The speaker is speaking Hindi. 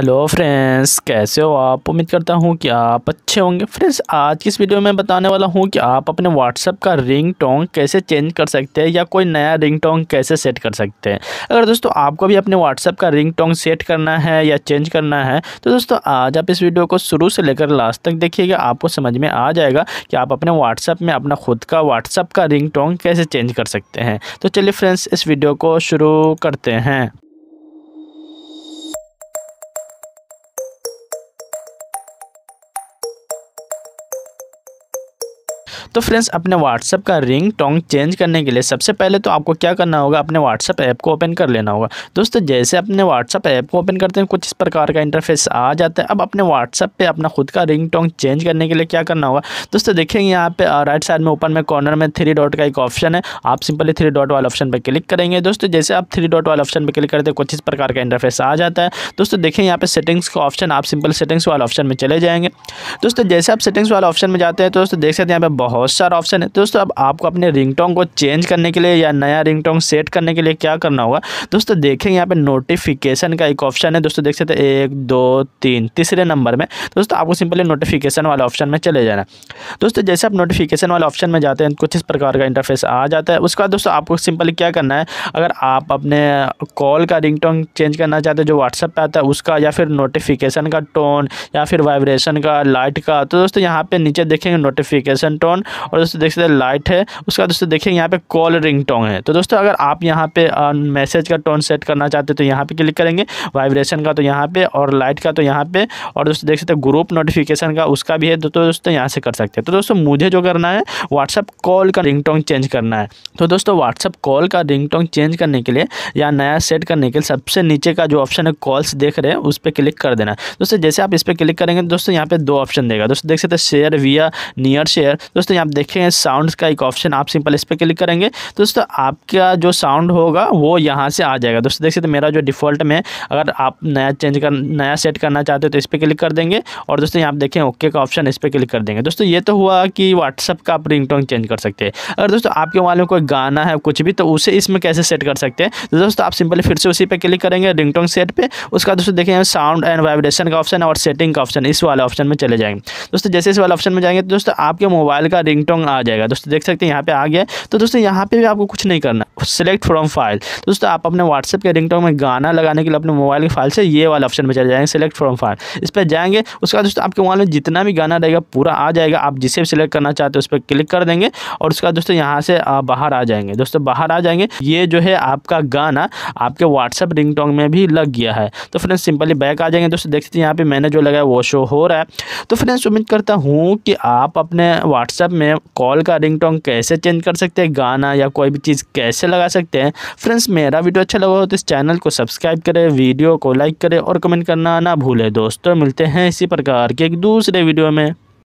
हेलो फ्रेंड्स कैसे हो आप उम्मीद करता हूँ कि आप अच्छे होंगे फ्रेंड्स आज की इस वीडियो में बताने वाला हूँ कि आप अपने व्हाट्सअप का रिंग टोंग कैसे चेंज कर सकते हैं या कोई नया रिंग टोंग कैसे सेट कर सकते हैं अगर दोस्तों आपको भी अपने व्हाट्सअप का रिंग टोंग सेट करना है या चेंज करना है तो दोस्तों आज आप इस वीडियो को शुरू से लेकर लास्ट तक देखिएगा आपको समझ में आ जाएगा कि आप अपने व्हाट्सअप में अपना खुद का व्हाट्सअप का रिंग टोंग कैसे चेंज कर सकते हैं तो चलिए फ्रेंड्स इस वीडियो को शुरू करते हैं तो फ्रेंड्स अपने व्हाट्सअप का रिंग टोंग चेंज करने के लिए सबसे पहले तो आपको क्या करना होगा अपने व्हाट्सअप ऐप को ओपन कर लेना होगा दोस्तों जैसे अपने व्हाट्सअप ऐप को ओपन करते हैं कुछ इस प्रकार का इंटरफेस आ जाता है अब अपने व्हाट्सअप पर अपना खुद का रिंग टोंग चेंज करने के लिए क्या करना होगा दोस्तों देखेंगे यहाँ पे राइट साइड में ऊपर में कॉर्नर में थ्री डॉट का एक ऑप्शन है आप सिंपली थ्री डॉट वाले ऑप्शन पर क्लिक करेंगे दोस्तों जैसे आप थ्री डॉट वाले ऑप्शन पर क्लिक करते हैं कुछ इस प्रकार का इंटरफेस आ जाता है दोस्तों देखें यहाँ पे सेटिंग्स का ऑप्शन आप सिंपल सेटिंग्स वाले ऑप्शन में चले जाएंगे दोस्तों जैसे आप सेटिंग्स वाले ऑप्शन में जाते हैं तो दोस्तों देख सकते हैं यहाँ पे बहुत बहुत सारा ऑप्शन है दोस्तों अब आपको अपने रिंगटोन को चेंज करने के लिए या नया रिंगटोन सेट करने के लिए क्या करना होगा दोस्तों देखेंगे यहाँ पे नोटिफिकेशन का एक ऑप्शन है दोस्तों देख सकते हैं एक दो तीन तीसरे नंबर में दोस्तों आपको सिंपली नोटिफिकेशन वाले ऑप्शन में चले जाना दोस्तों जैसे आप नोटिफिकेशन वाले ऑप्शन में जाते हैं कुछ इस प्रकार का इंटरफेस आ जाता है उसके बाद दोस्तों आपको सिंपली क्या करना है अगर आप अपने कॉल का रिंग चेंज करना चाहते हैं जो व्हाट्सअप पर आता है उसका या फिर नोटिफिकेशन का टोन या फिर वाइब्रेशन का लाइट का तो दोस्तों यहाँ पर नीचे देखेंगे नोटिफिकेशन टोन और दोस्तों देख सकते हैं लाइट है उसका दोस्तों देखिए यहाँ पे कॉल रिंग टोंग है तो दोस्तों अगर आप यहाँ पे मैसेज का टोन सेट करना चाहते तो यहाँ पे क्लिक करेंगे वाइब्रेशन का तो यहाँ पे और लाइट का तो यहाँ पे और दोस्तों देख सकते हैं ग्रुप नोटिफिकेशन का उसका भी है तो, तो दोस्तों यहाँ से कर सकते हैं तो दोस्तों मुझे जो करना है व्हाट्सअप कॉल का रिंग चेंज करना है तो दोस्तों व्हाट्सअप कॉल का रिंग चेंज करने के लिए या नया सेट करने के लिए सबसे नीचे का जो ऑप्शन है कॉल्स देख रहे हैं उस पर क्लिक कर देना दोस्तों जैसे आप इस पर क्लिक करेंगे तो दोस्तों यहाँ पे दो ऑप्शन देगा दोस्तों देख सकते हैं शेयर विया नियर शेयर दोस्तों यहाँ देखेंगे साउंड का एक ऑप्शन आप सिंपल इस पर क्लिक करेंगे दोस्तों आपका जो साउंड होगा वो यहाँ से आ जाएगा दोस्तों देख सकते मेरा जो डिफ़ॉल्ट में अगर आप नया चेंज कर नया सेट करना चाहते हो तो इस पर क्लिक कर देंगे और दोस्तों यहाँ आप देखें ओके का ऑप्शन इस पर क्लिक कर देंगे दोस्तों ये तो हुआ कि व्हाट्सअप का आप रिंग चेंज कर सकते हैं अगर दोस्तों आपके वाले कोई गाना है कुछ भी तो उसे इसमें कैसे सेट कर सकते हैं तो दोस्तों आप सिंपली फिर से उसी पर क्लिक करेंगे रिंग सेट पर उसका दोस्तों देखें साउंड एंड वाइब्रेशन का ऑप्शन और सेटिंग का ऑप्शन इस वाले ऑप्शन में चले जाएंगे दोस्तों जैसे इस वाले ऑप्शन में जाएंगे तो दोस्तों आपके मोबाइल का रिंग आ जाएगा दोस्तों देख सकते हैं यहाँ पे आ गया तो दोस्तों यहाँ पे भी आपको कुछ नहीं करना सेलेक्ट फ्रॉम फाइल दोस्तों आप अपने व्हाट्सएप के रिंग में गाना लगाने के लिए अपने मोबाइल की फाइल से ये वाला ऑप्शन में चले जाएंगे सेलेक्ट फ्रॉम फाइल इस पर जाएंगे उसके बाद दोस्तों आपके मोबाइल में जितना भी गाना रहेगा पूरा आ जाएगा आप जिसे भी सिलेक्ट करना चाहते हो उस पर क्लिक कर देंगे और उसके बाद दोस्तों यहाँ से बाहर आ जाएंगे दोस्तों बाहर आ जाएंगे ये जो है आपका गाना आपके व्हाट्सएप रिंग में भी लग गया है तो फ्रेंड्स सिंपली बैक आ जाएंगे दोस्तों देख सकते हैं यहाँ पे मैंने जो लगाया वो शो हो रहा है तो फ्रेंड्स उम्मीद करता हूँ कि आप अपने व्हाट्सएप में कॉल का रिंगटोन कैसे चेंज कर सकते हैं गाना या कोई भी चीज़ कैसे लगा सकते हैं फ्रेंड्स मेरा वीडियो अच्छा लगा हो तो इस चैनल को सब्सक्राइब करें वीडियो को लाइक करें और कमेंट करना ना भूलें दोस्तों मिलते हैं इसी प्रकार के एक दूसरे वीडियो में